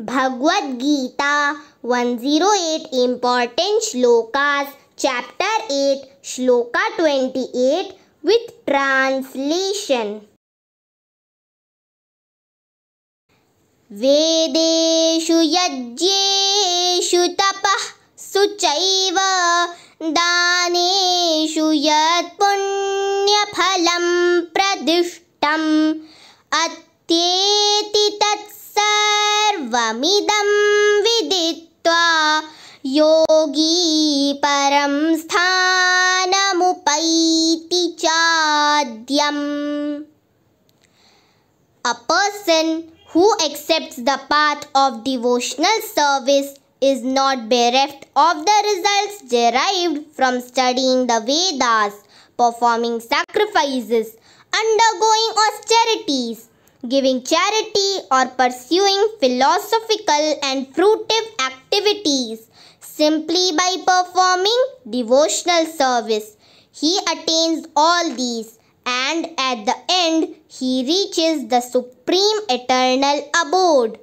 Bhagavad Gita 108 zero eight important shlokas chapter eight shloka twenty eight with translation वेदेशु यज्ञेषु तपः सुचैव दानेषु यत्पुण्यफलं प्रदिष्टम् अत्येति तत् सर्वमिदं विदित्वा योगी परं स्थानमुपैति चाद्यम् A person who accepts the path of devotional service is not bereft of the results derived from studying the Vedas, performing sacrifices, undergoing austerities, giving charity or pursuing philosophical and fruitive activities simply by performing devotional service. He attains all these and at the end he reaches the supreme eternal abode.